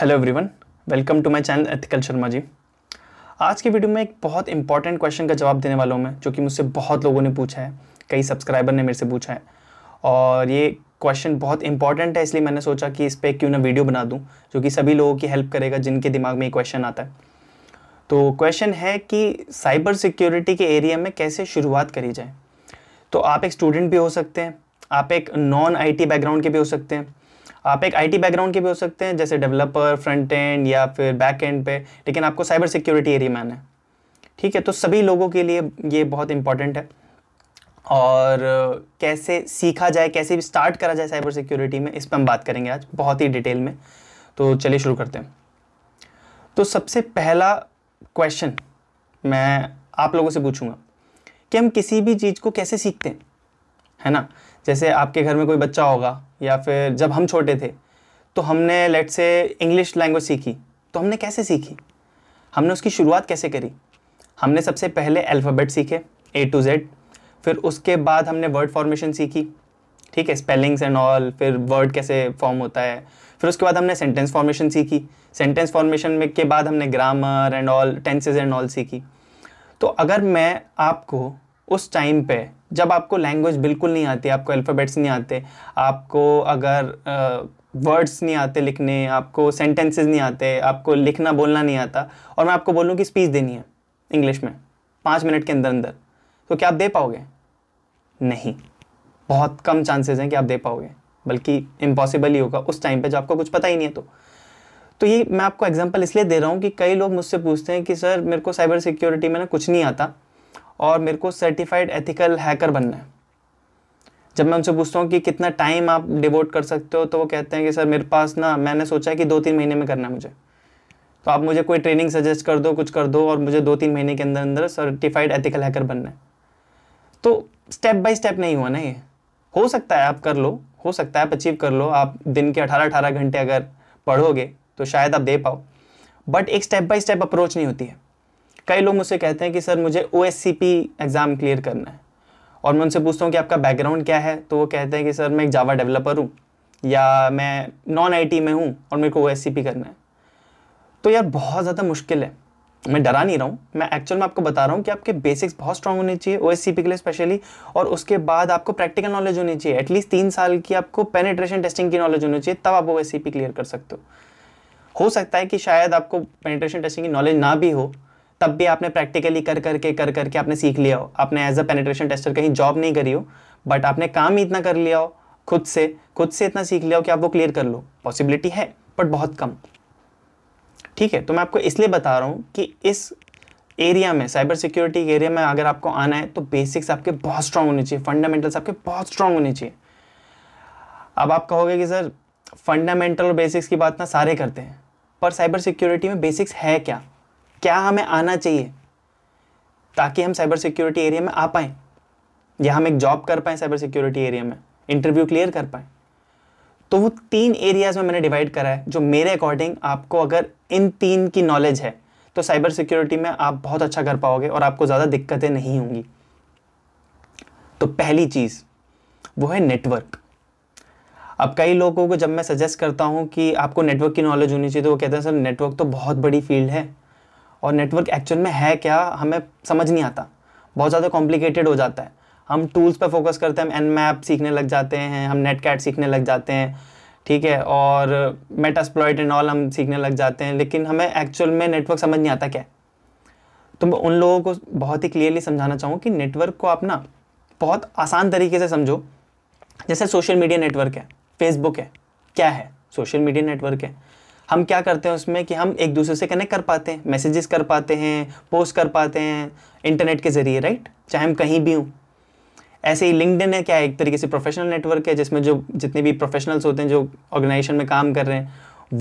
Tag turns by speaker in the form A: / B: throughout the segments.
A: Hello everyone welcome to my channel ethical Sharma ji आज की video में एक बहुत इंपॉर्टेंट क्वेश्चन का जवाब देने वाला हूँ मैं जो कि मुझसे बहुत लोगों ने पूछा है कई सब्सक्राइबर ने मेरे से पूछा है और ये क्वेश्चन बहुत इंपॉर्टेंट है इसलिए मैंने सोचा कि इस पर क्यों ना वीडियो बना दूँ जो कि सभी लोगों की हेल्प करेगा जिनके दिमाग में ये क्वेश्चन आता है तो क्वेश्चन है कि साइबर सिक्योरिटी के एरिया में कैसे शुरुआत करी जाए तो आप एक स्टूडेंट भी हो सकते हैं आप एक नॉन आईटी बैकग्राउंड के भी हो सकते हैं आप एक आईटी बैकग्राउंड के भी हो सकते हैं जैसे डेवलपर फ्रंट एंड या फिर बैक एंड पे लेकिन आपको साइबर सिक्योरिटी एरिया आना है ठीक है तो सभी लोगों के लिए ये बहुत इंपॉर्टेंट है और कैसे सीखा जाए कैसे भी स्टार्ट करा जाए साइबर सिक्योरिटी में इस पर हम बात करेंगे आज बहुत ही डिटेल में तो चलिए शुरू करते हैं तो सबसे पहला क्वेश्चन मैं आप लोगों से पूछूंगा कि हम किसी भी चीज़ को कैसे सीखते हैं है ना जैसे आपके घर में कोई बच्चा होगा या फिर जब हम छोटे थे तो हमने लेट से इंग्लिश लैंग्वेज सीखी तो हमने कैसे सीखी हमने उसकी शुरुआत कैसे करी हमने सबसे पहले अल्फ़ाबेट सीखे ए टू जेड फिर उसके बाद हमने वर्ड फॉर्मेशन सीखी ठीक है स्पेलिंग्स एंड ऑल फिर वर्ड कैसे फॉर्म होता है फिर उसके बाद हमने सेंटेंस फॉर्मेशन सीखी सेंटेंस फॉर्मेशन में के बाद हमने grammar and all tenses and all सीखी तो अगर मैं आपको उस टाइम पे जब आपको लैंग्वेज बिल्कुल नहीं आती आपको अल्फ़ाबेट्स नहीं आते आपको अगर वर्ड्स नहीं आते लिखने आपको सेंटेंसेस नहीं आते आपको लिखना बोलना नहीं आता और मैं आपको बोलूँ कि स्पीच देनी है इंग्लिश में पाँच मिनट के अंदर अंदर तो क्या आप दे पाओगे नहीं बहुत कम चांसेस हैं कि आप दे पाओगे बल्कि इम्पॉसिबल ही होगा उस टाइम पे जब आपको कुछ पता ही नहीं है तो तो ये मैं आपको एग्जांपल इसलिए दे रहा हूँ कि कई लोग मुझसे पूछते हैं कि सर मेरे को साइबर सिक्योरिटी में ना कुछ नहीं आता और मेरे को सर्टिफाइड एथिकल हैकर बनना है जब मैं उनसे पूछता हूँ कि कितना टाइम आप डिवोट कर सकते हो तो वो कहते हैं कि सर मेरे पास ना मैंने सोचा कि दो तीन महीने में करना है मुझे तो आप मुझे कोई ट्रेनिंग सजेस्ट कर दो कुछ कर दो और मुझे दो तीन महीने के अंदर अंदर सर्टिफाइड एथिकल हैकर बनना है तो स्टेप बाय स्टेप नहीं हुआ ना ये हो सकता है आप कर लो हो सकता है आप अचीव कर लो आप दिन के अठारह अठारह घंटे अगर पढ़ोगे तो शायद आप दे पाओ बट एक स्टेप बाय स्टेप अप्रोच नहीं होती है कई लोग मुझसे कहते हैं कि सर मुझे ओ एग्ज़ाम क्लियर करना है और मैं उनसे पूछता हूँ कि आपका बैकग्राउंड क्या है तो वो कहते हैं कि सर मैं एक जावा डेवलपर हूँ या मैं नॉन आई में हूँ और मेरे को ओ करना है तो यार बहुत ज़्यादा मुश्किल है मैं डरा नहीं रहा हूँ मैं एक्चुअल में आपको बता रहा हूँ कि आपके बेसिक्स बहुत स्ट्रॉग होने चाहिए ओ के लिए स्पेशली और उसके बाद आपको प्रैक्टिकल नॉलेज होनी चाहिए एटलीस्ट तीन साल की आपको पेनिट्रेशन टेस्टिंग की नॉलेज होनी चाहिए तब आप ओ क्लियर कर सकते हो हो सकता है कि शायद आपको पेनिट्रेशन टेस्टिंग की नॉलेज ना भी हो तब भी आपने प्रैक्टिकली कर करके कर करके आपने सीख लिया हो आपने एज अ पेनिट्रेशन टेस्टर कहीं जॉब नहीं करी हो बट आपने काम ही इतना कर लिया हो खुद से खुद से इतना सीख लिया हो कि आप वो क्लियर कर लो पॉसिबिलिटी है बट बहुत कम ठीक है तो मैं आपको इसलिए बता रहा हूँ कि इस एरिया में साइबर सिक्योरिटी के एरिया में अगर आपको आना है तो बेसिक्स आपके बहुत स्ट्रांग होने चाहिए फंडामेंटल्स आपके बहुत स्ट्रांग होने चाहिए अब आप कहोगे कि सर फंडामेंटल और बेसिक्स की बात ना सारे करते हैं पर साइबर सिक्योरिटी में बेसिक्स है क्या क्या हमें आना चाहिए ताकि हम साइबर सिक्योरिटी एरिया में आ पाए या हम एक जॉब कर पाए साइबर सिक्योरिटी एरिया में इंटरव्यू क्लियर कर पाए तो वो तीन एरियाज में मैंने डिवाइड करा है जो मेरे अकॉर्डिंग आपको अगर इन तीन की नॉलेज है तो साइबर सिक्योरिटी में आप बहुत अच्छा कर पाओगे और आपको ज़्यादा दिक्कतें नहीं होंगी तो पहली चीज़ वो है नेटवर्क अब कई लोगों को जब मैं सजेस्ट करता हूँ कि आपको नेटवर्क की नॉलेज होनी चाहिए तो वो कहते हैं सर नेटवर्क तो बहुत बड़ी फील्ड है और नेटवर्क एक्चुअल में है क्या हमें समझ नहीं आता बहुत ज़्यादा कॉम्प्लिकेटेड हो जाता है हम टूल्स पर फोकस करते हैं हम एन मैप सीखने लग जाते हैं हम नेट कैट सीखने लग जाते हैं ठीक है और मेटास्प्लॉइट एंड ऑल हम सीखने लग जाते हैं लेकिन हमें एक्चुअल में नेटवर्क समझ नहीं आता क्या तो मैं उन लोगों को बहुत ही क्लियरली समझाना चाहूँ कि नेटवर्क को आप ना बहुत आसान तरीके से समझो जैसे सोशल मीडिया नेटवर्क है फेसबुक है क्या है सोशल मीडिया नेटवर्क है हम क्या करते हैं उसमें कि हम एक दूसरे से कनेक्ट कर पाते हैं मैसेजेस कर पाते हैं पोस्ट कर पाते हैं इंटरनेट के ज़रिए राइट चाहे हम कहीं भी हूँ ऐसे ही लिंकडिन है क्या एक तरीके से प्रोफेशनल नेटवर्क है जिसमें जो जितने भी प्रोफेशनल्स होते हैं जो ऑर्गेनाइजेशन में काम कर रहे हैं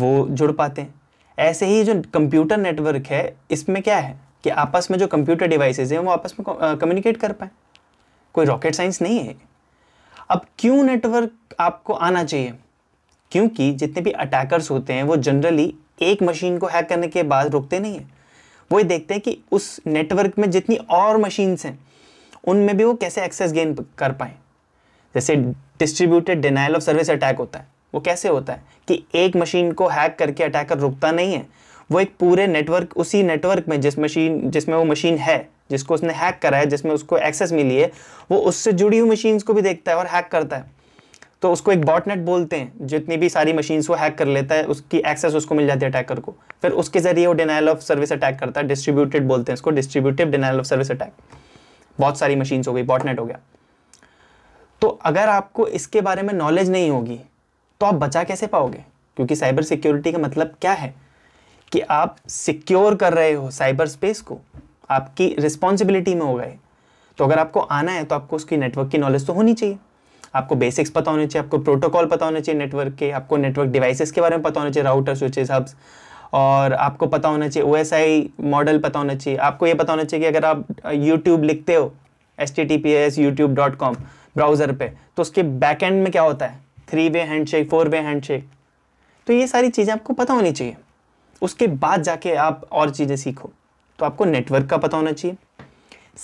A: वो जुड़ पाते हैं ऐसे ही जो कंप्यूटर नेटवर्क है इसमें क्या है कि आपस में जो कंप्यूटर डिवाइसेज हैं वो आपस में कम्युनिकेट कर पाएँ कोई रॉकेट साइंस नहीं है अब क्यों नेटवर्क आपको आना चाहिए क्योंकि जितने भी अटैकर्स होते हैं वो जनरली एक मशीन को हैक करने के बाद रुकते नहीं हैं वो ये देखते हैं कि उस नेटवर्क में जितनी और मशीन्स हैं उनमें भी वो कैसे एक्सेस गेन कर पाएँ जैसे distributed denial of service attack होता है वो कैसे होता है कि एक मशीन को हैक करके अटैकर रुकता नहीं है वो एक पूरे नेटवर्क उसी नेटवर्क में जिस मशीन जिसमें वो मशीन है जिसको उसने हैक करा है जिसमें उसको एक्सेस मिली है वो उससे जुड़ी हुई मशीन्स को भी देखता है और हैक करता है तो उसको एक बॉटनेट बोलते हैं जितनी भी सारी मशीन्स को हैक कर लेता है उसकी एक्सेस उसको मिल जाती है अटैकर को फिर उसके जरिए वो डिनाइल ऑफ सर्विस अटैक करता है डिस्ट्रीब्यूटेड बोलते हैं उसको distributive denial of service attack बहुत सारी मशीन्स हो गई बॉटनेट हो गया तो अगर आपको इसके बारे में नॉलेज नहीं होगी तो आप बचा कैसे पाओगे क्योंकि साइबर सिक्योरिटी का मतलब क्या है कि आप सिक्योर कर रहे हो साइबर स्पेस को आपकी रिस्पॉन्सिबिलिटी में हो गए तो अगर आपको आना है तो आपको उसकी नेटवर्क की नॉलेज तो होनी चाहिए आपको बेसिक्स पता होने चाहिए आपको प्रोटोकॉल पता होने चाहिए नेटवर्क के आपको नेटवर्क डिवाइसेस के बारे में पता होना चाहिए राउटर स्विचेस हब्स और आपको पता होना चाहिए ओ मॉडल पता होना चाहिए आपको ये पता होना चाहिए कि अगर आप यूट्यूब लिखते हो S T T P S YouTube dot com browser पर तो उसके बैक एंड में क्या होता है three way handshake four way handshake तो ये सारी चीज़ें आपको पता होनी चाहिए उसके बाद जाके आप और चीज़ें सीखो तो आपको नेटवर्क का पता होना चाहिए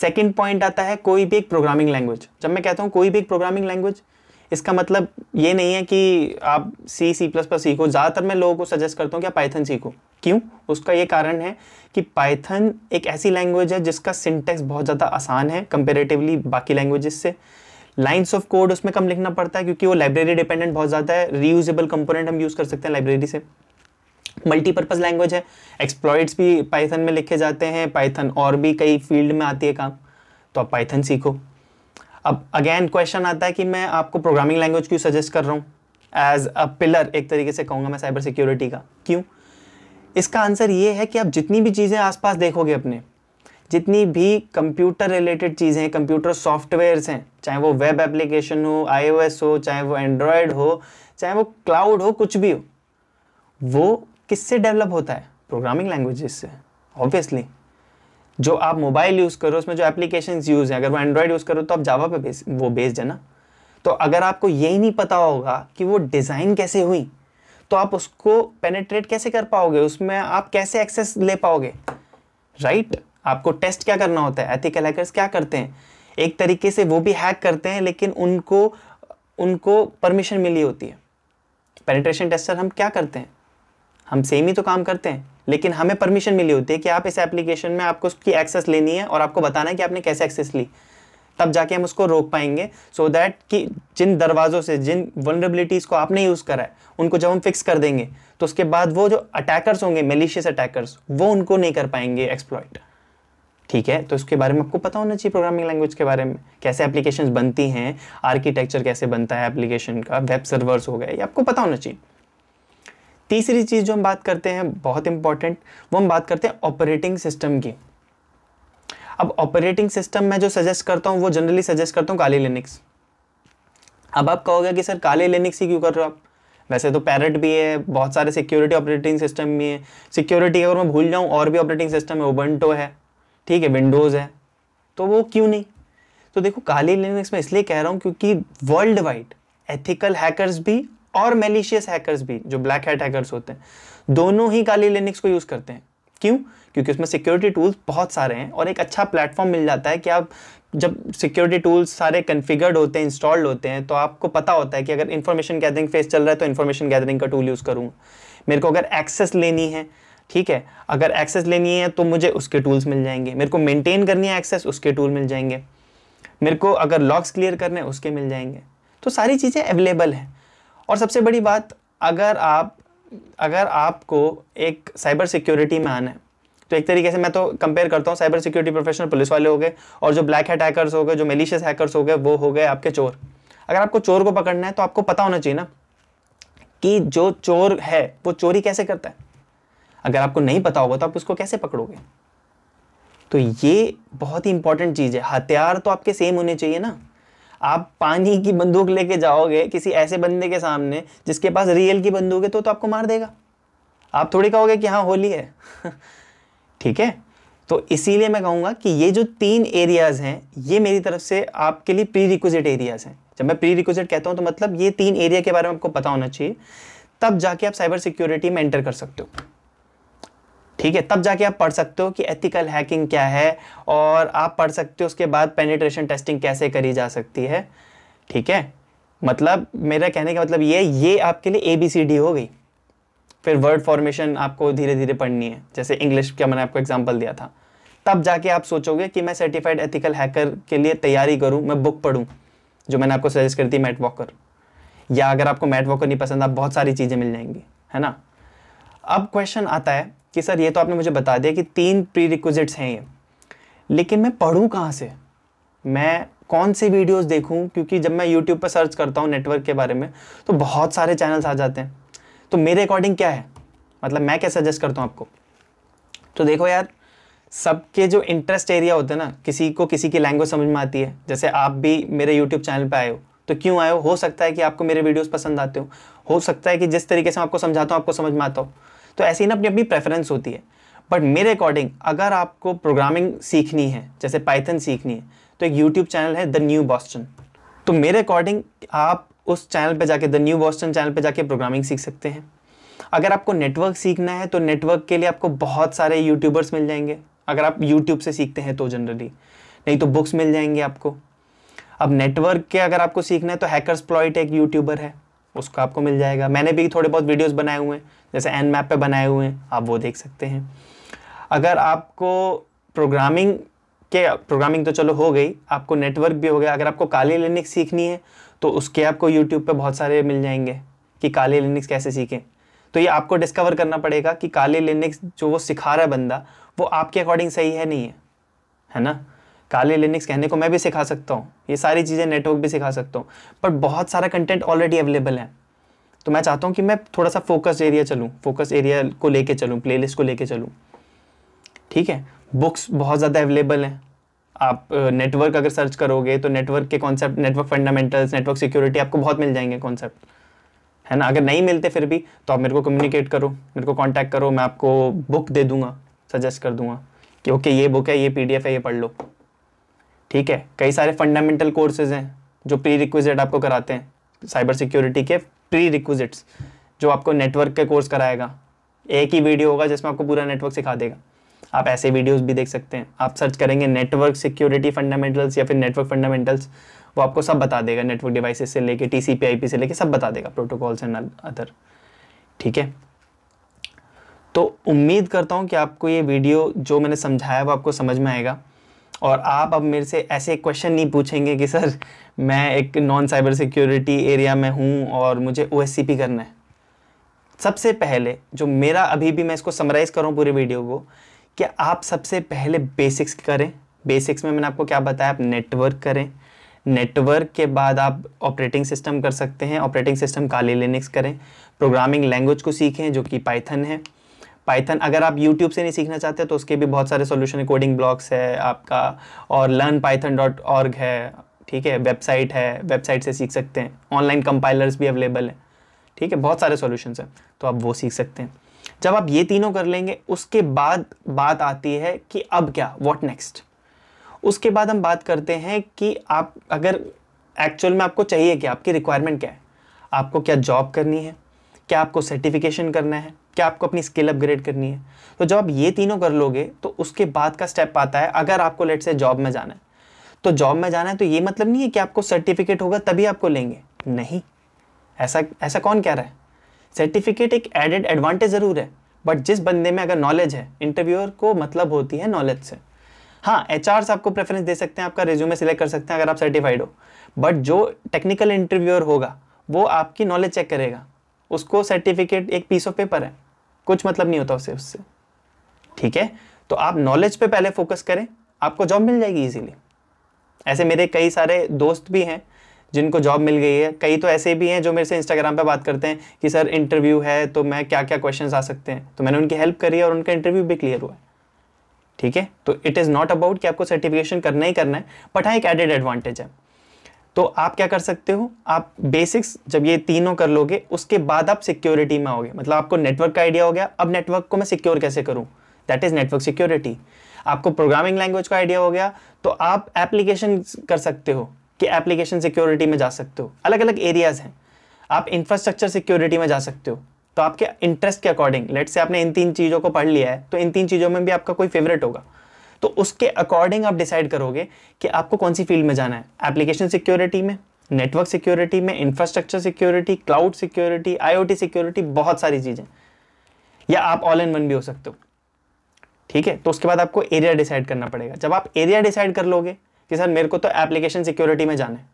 A: सेकेंड पॉइंट आता है कोई भी एक प्रोग्रामिंग लैंग्वेज जब मैं कहता हूँ कोई भी एक प्रोग्रामिंग लैंग्वेज इसका मतलब ये नहीं है कि आप सी सी प्लस प्लस सीखो ज़्यादातर मैं लोगों को सजेस्ट करता हूँ कि आप पाइथन सीखो क्यों उसका ये कारण है कि पाइथन एक ऐसी लैंग्वेज है जिसका सिंटेक्स बहुत ज़्यादा आसान है कंपेरेटिवली बाकी लैंग्वेजेस से लाइन्स ऑफ कोड उसमें कम लिखना पड़ता है क्योंकि वो लाइब्रेरी डिपेंडेंट बहुत ज़्यादा है रीयूजेबल कंपोनेंट हम यूज़ कर सकते हैं लाइब्रेरी से मल्टीपर्पज़ लैंग्वेज है एक्सप्लॉइट्स भी पाइथन में लिखे जाते हैं पाइथन और भी कई फील्ड में आती है काम तो आप पाइथन सीखो अब अगेन क्वेश्चन आता है कि मैं आपको प्रोग्रामिंग लैंग्वेज क्यों सजेस्ट कर रहा हूँ एज अ पिलर एक तरीके से कहूँगा मैं साइबर सिक्योरिटी का क्यों इसका आंसर ये है कि आप जितनी भी चीज़ें आसपास देखोगे अपने जितनी भी कंप्यूटर रिलेटेड चीज़ें हैं कंप्यूटर सॉफ्टवेयर्स हैं चाहे वो वेब एप्लीकेशन हो आईओएस हो चाहे वो एंड्रॉयड हो चाहे वो क्लाउड हो कुछ भी हो वो किससे डेवलप होता है प्रोग्रामिंग लैंग्वेजेस से ऑब्वियसली जो आप मोबाइल यूज़ करो उसमें जो एप्लीकेशन यूज़ हैं अगर वो एंड्रॉयड यूज़ करो तो आप जावा पे बेस वो बेस्ड है ना तो अगर आपको यही नहीं पता होगा कि वो डिज़ाइन कैसे हुई तो आप उसको पेनेट्रेट कैसे कर पाओगे उसमें आप कैसे एक्सेस ले पाओगे राइट right? आपको टेस्ट क्या करना होता है एथिकल हैकर्स क्या करते हैं एक तरीके से वो भी हैक करते हैं लेकिन उनको उनको परमिशन मिली होती है पेनिट्रेशन टेस्टर हम क्या करते हैं हम सेम ही तो काम करते हैं लेकिन हमें परमिशन मिली होती है कि आप इस एप्लीकेशन में आपको उसकी एक्सेस लेनी है और आपको बताना है कि आपने कैसे एक्सेस ली तब जाके हम उसको रोक पाएंगे सो so दैट कि जिन दरवाज़ों से जिन वनरेबिलिटीज़ को आपने यूज़ करा है उनको जब हम फिक्स कर देंगे तो उसके बाद वो जो अटैकर्स होंगे मेलिशियस अटैकर्स वो उनको नहीं कर पाएंगे एक्सप्लॉयट ठीक है तो इसके बारे में आपको पता होना चाहिए प्रोग्रामिंग लैंग्वेज के बारे में कैसे एप्लीकेशन बनती हैं आर्किटेक्चर कैसे बनता है एप्लीकेशन का वेब सर्वर्स हो गए ये आपको पता होना चाहिए तीसरी चीज़ जो हम बात करते हैं बहुत इंपॉर्टेंट वो हम बात करते हैं ऑपरेटिंग सिस्टम की अब ऑपरेटिंग सिस्टम में जो सजेस्ट करता हूँ वो जनरली सजेस्ट करता हूँ काली लिनिक्स अब आप कहोगे कि सर काले लिनिक्स ही क्यों कर रहे हो आप वैसे तो पैरट भी है बहुत सारे सिक्योरिटी ऑपरेटिंग सिस्टम भी है सिक्योरिटी अगर मैं भूल जाऊँ और भी ऑपरेटिंग सिस्टम है ओबनटो है ठीक है विंडोज़ है तो वो क्यों नहीं तो देखो काली लिनिक्स में इसलिए कह रहा हूँ क्योंकि वर्ल्ड वाइड एथिकल हैकर्स भी और मेलिशियस हैकर्स भी जो ब्लैक हैट हैकर्स होते हैं दोनों ही काली लिनिक्स को यूज़ करते हैं क्यों क्योंकि उसमें सिक्योरिटी टूल्स बहुत सारे हैं और एक अच्छा प्लेटफॉर्म मिल जाता है कि आप जब सिक्योरिटी टूल्स सारे कन्फिगर्ड होते हैं इंस्टॉल्ड होते हैं तो आपको पता होता है कि अगर इन्फॉर्मेशन गैदरिंग फेस चल रहा है तो इन्फॉर्मेशन गैदरिंग का टूल यूज़ करूँगा मेरे को अगर एक्सेस लेनी है ठीक है अगर एक्सेस लेनी है तो मुझे उसके टूल्स मिल जाएंगे मेरे को मेंटेन करनी है एक्सेस उसके टूल मिल जाएंगे मेरे को अगर लॉक्स क्लियर करने हैं उसके मिल जाएंगे तो सारी चीज़ें अवेलेबल हैं और सबसे बड़ी बात अगर आप अगर आपको एक साइबर सिक्योरिटी में आना है तो एक तरीके से मैं तो कंपेयर करता हूँ साइबर सिक्योरिटी प्रोफेशनल पुलिस वाले हो गए और जो ब्लैक हैट हैकर्स हो गए जो मेलिशियस हैकर्स हो गए वो हो गए आपके चोर अगर आपको चोर को पकड़ना है तो आपको पता होना चाहिए ना कि जो चोर है वो चोरी कैसे करता है अगर आपको नहीं पता होगा तो आप उसको कैसे पकड़ोगे तो ये बहुत ही इंपॉर्टेंट चीज़ है हथियार तो आपके सेम होने चाहिए ना आप पानी की बंदूक लेके जाओगे किसी ऐसे बंदे के सामने जिसके पास रियल की बंदूक है तो तो आपको मार देगा आप थोड़ी कहोगे कि हाँ होली है ठीक है तो इसीलिए मैं कहूँगा कि ये जो तीन एरियाज़ हैं ये मेरी तरफ से आपके लिए प्री रिक्विजिट एरियाज़ हैं जब मैं प्री रिक्विजिट कहता हूँ तो मतलब ये तीन एरिया के बारे में आपको पता होना चाहिए तब जाके आप साइबर सिक्योरिटी में एंटर कर सकते हो ठीक है तब जाके आप पढ़ सकते हो कि एथिकल हैकिंग क्या है और आप पढ़ सकते हो उसके बाद पेनिट्रेशन टेस्टिंग कैसे करी जा सकती है ठीक है मतलब मेरा कहने का मतलब ये ये आपके लिए ए बी सी डी हो गई फिर वर्ड फॉर्मेशन आपको धीरे धीरे पढ़नी है जैसे इंग्लिश का मैंने आपको एग्जाम्पल दिया था तब जाके आप सोचोगे कि मैं सर्टिफाइड एथिकल हैकर के लिए तैयारी करूँ मैं बुक पढ़ूँ जो मैंने आपको सजेस्ट करती मैट वॉकर या अगर आपको मैट वॉकर नहीं पसंद आप बहुत सारी चीज़ें मिल जाएंगी है ना अब क्वेश्चन आता है कि सर ये तो आपने मुझे बता दिया कि तीन प्री रिक्विजिट्स हैं ये लेकिन मैं पढ़ूँ कहाँ से मैं कौन सी वीडियोस देखूं क्योंकि जब मैं यूट्यूब पर सर्च करता हूँ नेटवर्क के बारे में तो बहुत सारे चैनल्स आ जाते हैं तो मेरे अकॉर्डिंग क्या है मतलब मैं क्या सजेस्ट करता हूँ आपको तो देखो यार सबके जो इंटरेस्ट एरिया होते हैं ना किसी को किसी की लैंग्वेज समझ में आती है जैसे आप भी मेरे यूट्यूब चैनल पर आए हो तो क्यों आए हो सकता है कि आपको मेरे वीडियोज़ पसंद आते हो हो सकता है कि जिस तरीके से मैं आपको समझाता हूँ आपको समझ में आता हो तो ऐसे ही ना अपनी अपनी प्रेफरेंस होती है बट मेरे अकॉर्डिंग अगर आपको प्रोग्रामिंग सीखनी है जैसे पाइथन सीखनी है तो एक यूट्यूब चैनल है द न्यू बॉस्टन तो मेरे अकॉर्डिंग आप उस चैनल पर जाके द न्यू बॉस्टन चैनल पर जाके प्रोग्रामिंग सीख सकते हैं अगर आपको नेटवर्क सीखना है तो नेटवर्क के लिए आपको बहुत सारे यूट्यूबर्स मिल जाएंगे अगर आप यूट्यूब से सीखते हैं तो जनरली नहीं तो बुक्स मिल जाएंगे आपको अब नेटवर्क के अगर आपको सीखना है तो हैकर्स प्लॉइट एक यूट्यूबर है उसको आपको मिल जाएगा मैंने भी थोड़े बहुत वीडियोस बनाए हुए हैं जैसे एन मैप पर बनाए हुए हैं आप वो देख सकते हैं अगर आपको प्रोग्रामिंग के प्रोग्रामिंग तो चलो हो गई आपको नेटवर्क भी हो गया अगर आपको काली लिनिक्स सीखनी है तो उसके आपको यूट्यूब पर बहुत सारे मिल जाएंगे कि काली लिनिक्स कैसे सीखें तो ये आपको डिस्कवर करना पड़ेगा कि काली लिनिक्स जो वो सिखा रहा है बंदा वो आपके अकॉर्डिंग सही है नहीं है है ना काले लिनिक्स कहने को मैं भी सिखा सकता हूँ ये सारी चीज़ें नेटवर्क भी सिखा सकता हूँ बट बहुत सारा कंटेंट ऑलरेडी अवेलेबल है तो मैं चाहता हूँ कि मैं थोड़ा सा फोकस एरिया चलूँ फोकस एरिया को लेके चलूँ प्लेलिस्ट को लेके चलूँ ठीक है बुक्स बहुत ज़्यादा अवेलेबल हैं आप नेटवर्क अगर सर्च करोगे तो नेटवर्क के concept network fundamentals network security आपको बहुत मिल जाएंगे कॉन्सेप्ट है ना अगर नहीं मिलते फिर भी तो आप मेरे को कम्युनिकेट करो मेरे को कांटेक्ट करो मैं आपको बुक दे दूंगा सजेस्ट कर दूंगा कि ओके ये बुक है ये पीडीएफ है ये पढ़ लो ठीक है कई सारे फंडामेंटल कोर्सेज हैं जो प्री रिक्विजिट आपको कराते हैं साइबर सिक्योरिटी के प्री रिक्विजिट्स जो आपको नेटवर्क के कोर्स कराएगा एक ही वीडियो होगा जिसमें आपको पूरा नेटवर्क सिखा देगा आप ऐसे वीडियोस भी देख सकते हैं आप सर्च करेंगे नेटवर्क सिक्योरिटी फंडामेंटल्स या फिर नेटवर्क फंडामेंटल्स वो आपको सब बता देगा नेटवर्क डिवाइसेस से लेके टी सी से लेके सब बता देगा प्रोटोकॉल्स एंड अदर ठीक है तो उम्मीद करता हूँ कि आपको ये वीडियो जो मैंने समझाया वो आपको समझ में आएगा और आप अब मेरे से ऐसे क्वेश्चन नहीं पूछेंगे कि सर मैं एक नॉन साइबर सिक्योरिटी एरिया में हूँ और मुझे ओ करना है सबसे पहले जो मेरा अभी भी मैं इसको समराइज़ करूँ पूरे वीडियो को कि आप सबसे पहले बेसिक्स करें बेसिक्स में मैंने आपको क्या बताया आप नेटवर्क करें नेटवर्क के बाद आप ऑपरेटिंग सिस्टम कर सकते हैं ऑपरेटिंग सिस्टम काली लिनिक्स करें प्रोग्रामिंग लैंग्वेज को सीखें जो कि पाइथन है पाइथन अगर आप यूट्यूब से नहीं सीखना चाहते तो उसके भी बहुत सारे सोल्यूशन कोडिंग ब्लॉग्स है आपका और लर्न पाइथन डॉट ऑर्ग है ठीक है वेबसाइट है वेबसाइट से सीख सकते हैं ऑनलाइन कंपाइलर्स भी अवेलेबल हैं ठीक है बहुत सारे सोल्यूशन हैं तो आप वो सीख सकते हैं जब आप ये तीनों कर लेंगे उसके बाद बात आती है कि अब क्या वॉट नेक्स्ट उसके बाद हम बात करते हैं कि आप अगर एक्चुअल में आपको चाहिए क्या आपकी रिक्वायरमेंट क्या है आपको क्या जॉब करनी है क्या आपको सर्टिफिकेशन करना है क्या आपको अपनी स्किल अपग्रेड करनी है तो जब आप ये तीनों कर लोगे तो उसके बाद का स्टेप आता है अगर आपको लेट से जॉब में जाना है तो जॉब में जाना है तो ये मतलब नहीं है कि आपको सर्टिफिकेट होगा तभी आपको लेंगे नहीं ऐसा ऐसा कौन कह रहा है सर्टिफिकेट एक एडेड एडवांटेज ज़रूर है बट जिस बंदे में अगर नॉलेज है इंटरव्यूअर को मतलब होती है नॉलेज से हाँ एच आपको प्रेफरेंस दे सकते हैं आपका रिज्यूमे सिलेक्ट कर सकते हैं अगर आप सर्टिफाइड हो बट जो टेक्निकल इंटरव्यूअर होगा वो आपकी नॉलेज चेक करेगा उसको सर्टिफिकेट एक पीस ऑफ पेपर है कुछ मतलब नहीं होता उसे उससे ठीक है तो आप नॉलेज पे पहले फोकस करें आपको जॉब मिल जाएगी इजीली ऐसे मेरे कई सारे दोस्त भी हैं जिनको जॉब मिल गई है कई तो ऐसे भी हैं जो मेरे से इंस्टाग्राम पे बात करते हैं कि सर इंटरव्यू है तो मैं क्या क्या क्वेश्चंस आ सकते हैं तो मैंने उनकी हेल्प करी है और उनका इंटरव्यू भी क्लियर हुआ है ठीक है तो इट इज़ नॉट अबाउट कि आपको सर्टिफिकेशन करना ही करना है बट हाँ एक एडेड एडवांटेज है तो आप क्या कर सकते हो आप बेसिक्स जब ये तीनों कर लोगे उसके बाद आप सिक्योरिटी में आओगे मतलब आपको नेटवर्क का आइडिया हो गया अब नेटवर्क को मैं सिक्योर कैसे करूँ दैट इज़ नेटवर्क सिक्योरिटी आपको प्रोग्रामिंग लैंग्वेज का आइडिया हो गया तो आप एप्लीकेशन कर सकते हो कि एप्लीकेशन सिक्योरिटी में जा सकते हो अलग अलग एरियाज़ हैं आप इंफ्रास्ट्रक्चर सिक्योरिटी में जा सकते हो तो आपके इंटरेस्ट के अकॉर्डिंग लेट से आपने इन तीन चीज़ों को पढ़ लिया है तो इन तीन चीज़ों में भी आपका कोई फेवरेट होगा तो उसके अकॉर्डिंग आप डिसाइड करोगे कि आपको कौन सी फील्ड में जाना है एप्लीकेशन सिक्योरिटी में नेटवर्क सिक्योरिटी में infrastructure security cloud security IoT security बहुत सारी चीज़ें या आप ऑल इन वन भी हो सकते हो ठीक है तो उसके बाद आपको एरिया डिसाइड करना पड़ेगा जब आप एरिया डिसाइड कर लोगे कि सर मेरे को तो एप्लीकेशन सिक्योरिटी में जाना है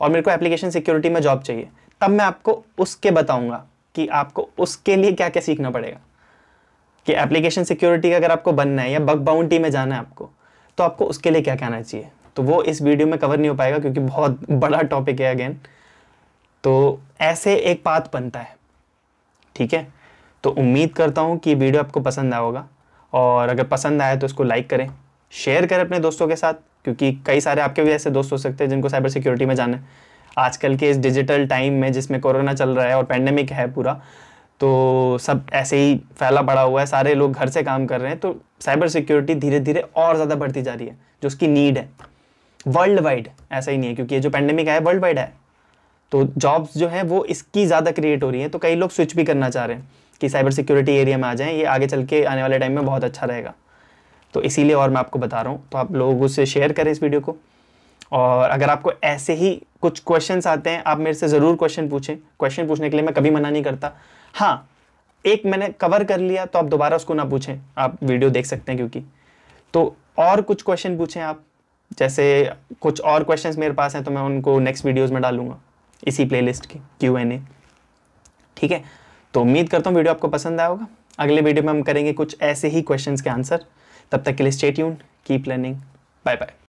A: और मेरे को एप्लीकेशन सिक्योरिटी में जॉब चाहिए तब मैं आपको उसके बताऊंगा कि आपको उसके लिए क्या क्या सीखना पड़ेगा कि एप्लीकेशन सिक्योरिटी का अगर आपको बनना है या बग बाउंड्री में जाना है आपको तो आपको उसके लिए क्या कहना चाहिए तो वो इस वीडियो में कवर नहीं हो पाएगा क्योंकि बहुत बड़ा टॉपिक है अगेन तो ऐसे एक बात बनता है ठीक है तो उम्मीद करता हूँ कि वीडियो आपको पसंद आया होगा और अगर पसंद आया तो इसको लाइक करें शेयर करें अपने दोस्तों के साथ क्योंकि कई सारे आपके भी ऐसे दोस्त हो सकते हैं जिनको साइबर सिक्योरिटी में जाना है आजकल के इस डिजिटल टाइम में जिसमें कोरोना चल रहा है और पैंडेमिक है पूरा तो सब ऐसे ही फैला पड़ा हुआ है सारे लोग घर से काम कर रहे हैं तो साइबर सिक्योरिटी धीरे धीरे और ज़्यादा बढ़ती जा रही है जो उसकी नीड है वर्ल्ड वाइड ऐसा ही नहीं है क्योंकि ये जो पैंडेमिक है वर्ल्ड वाइड है तो जॉब्स जो हैं वो इसकी ज़्यादा क्रिएट हो रही हैं तो कई लोग स्विच भी करना चाह रहे हैं कि साइबर सिक्योरिटी एरिया में आ जाएं ये आगे चल के आने वाले टाइम में बहुत अच्छा रहेगा तो इसीलिए और मैं आपको बता रहा हूँ तो आप लोग उससे शेयर करें इस वीडियो को और अगर आपको ऐसे ही कुछ क्वेश्चन आते हैं आप मेरे से ज़रूर क्वेश्चन पूछें क्वेश्चन पूछने के लिए मैं कभी मना नहीं करता हाँ एक मैंने कवर कर लिया तो आप दोबारा उसको ना पूछें आप वीडियो देख सकते हैं क्योंकि तो और कुछ क्वेश्चन पूछें आप जैसे कुछ और क्वेश्चन मेरे पास हैं तो मैं उनको नेक्स्ट वीडियोज में डालूंगा इसी लिस्ट की क्यू एन ए ठीक है तो उम्मीद करता हूँ वीडियो आपको पसंद आया होगा अगले वीडियो में हम करेंगे कुछ ऐसे ही क्वेश्चंस के आंसर तब तक के लिए स्टेट यून कीप लर्निंग बाय बाय